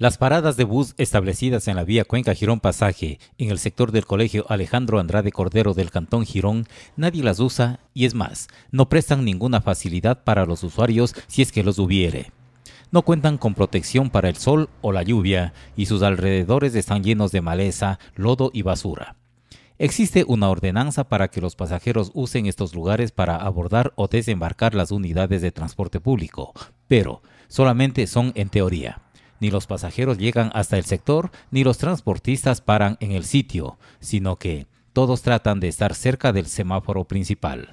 Las paradas de bus establecidas en la vía Cuenca Girón Pasaje, en el sector del colegio Alejandro Andrade Cordero del Cantón Girón, nadie las usa y es más, no prestan ninguna facilidad para los usuarios si es que los hubiere. No cuentan con protección para el sol o la lluvia y sus alrededores están llenos de maleza, lodo y basura. Existe una ordenanza para que los pasajeros usen estos lugares para abordar o desembarcar las unidades de transporte público, pero solamente son en teoría. Ni los pasajeros llegan hasta el sector, ni los transportistas paran en el sitio, sino que todos tratan de estar cerca del semáforo principal.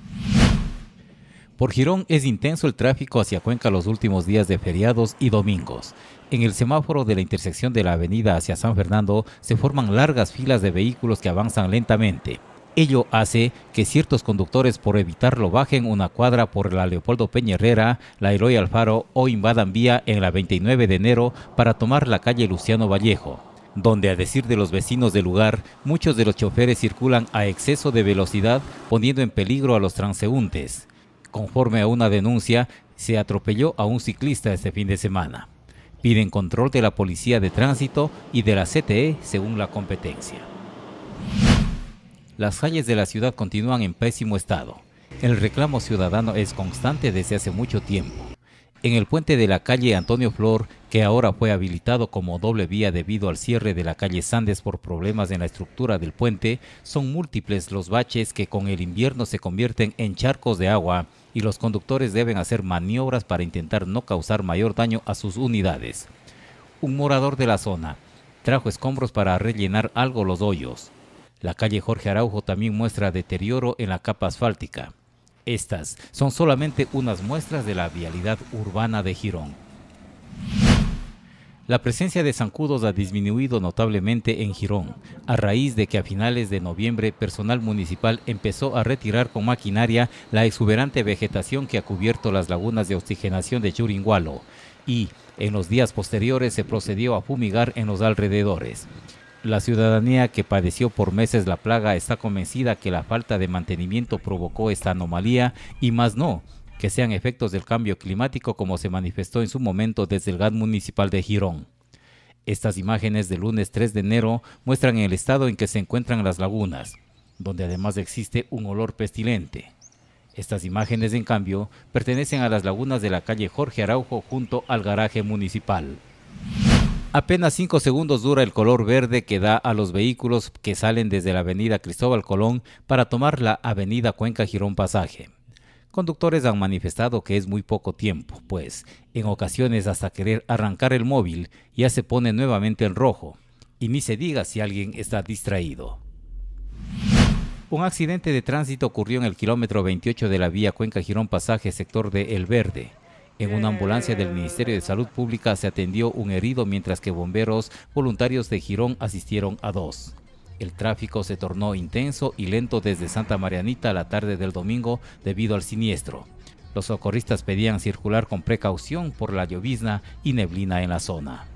Por Girón es intenso el tráfico hacia Cuenca los últimos días de feriados y domingos. En el semáforo de la intersección de la avenida hacia San Fernando se forman largas filas de vehículos que avanzan lentamente. Ello hace que ciertos conductores por evitarlo bajen una cuadra por la Leopoldo Peña Herrera, la Eloy Alfaro o invadan vía en la 29 de enero para tomar la calle Luciano Vallejo donde a decir de los vecinos del lugar, muchos de los choferes circulan a exceso de velocidad poniendo en peligro a los transeúntes. Conforme a una denuncia, se atropelló a un ciclista este fin de semana. Piden control de la Policía de Tránsito y de la CTE según la competencia las calles de la ciudad continúan en pésimo estado. El reclamo ciudadano es constante desde hace mucho tiempo. En el puente de la calle Antonio Flor, que ahora fue habilitado como doble vía debido al cierre de la calle Sandes por problemas en la estructura del puente, son múltiples los baches que con el invierno se convierten en charcos de agua y los conductores deben hacer maniobras para intentar no causar mayor daño a sus unidades. Un morador de la zona trajo escombros para rellenar algo los hoyos. La calle Jorge Araujo también muestra deterioro en la capa asfáltica. Estas son solamente unas muestras de la vialidad urbana de Girón. La presencia de zancudos ha disminuido notablemente en Girón, a raíz de que a finales de noviembre personal municipal empezó a retirar con maquinaria la exuberante vegetación que ha cubierto las lagunas de oxigenación de Churingualo y, en los días posteriores, se procedió a fumigar en los alrededores. La ciudadanía que padeció por meses la plaga está convencida que la falta de mantenimiento provocó esta anomalía y más no, que sean efectos del cambio climático como se manifestó en su momento desde el GAT municipal de Girón. Estas imágenes del lunes 3 de enero muestran el estado en que se encuentran las lagunas, donde además existe un olor pestilente. Estas imágenes, en cambio, pertenecen a las lagunas de la calle Jorge Araujo junto al garaje municipal. Apenas 5 segundos dura el color verde que da a los vehículos que salen desde la avenida Cristóbal Colón para tomar la avenida Cuenca Girón Pasaje. Conductores han manifestado que es muy poco tiempo, pues en ocasiones hasta querer arrancar el móvil ya se pone nuevamente en rojo, y ni se diga si alguien está distraído. Un accidente de tránsito ocurrió en el kilómetro 28 de la vía Cuenca Girón Pasaje, sector de El Verde. En una ambulancia del Ministerio de Salud Pública se atendió un herido mientras que bomberos voluntarios de Girón asistieron a dos. El tráfico se tornó intenso y lento desde Santa Marianita a la tarde del domingo debido al siniestro. Los socorristas pedían circular con precaución por la llovizna y neblina en la zona.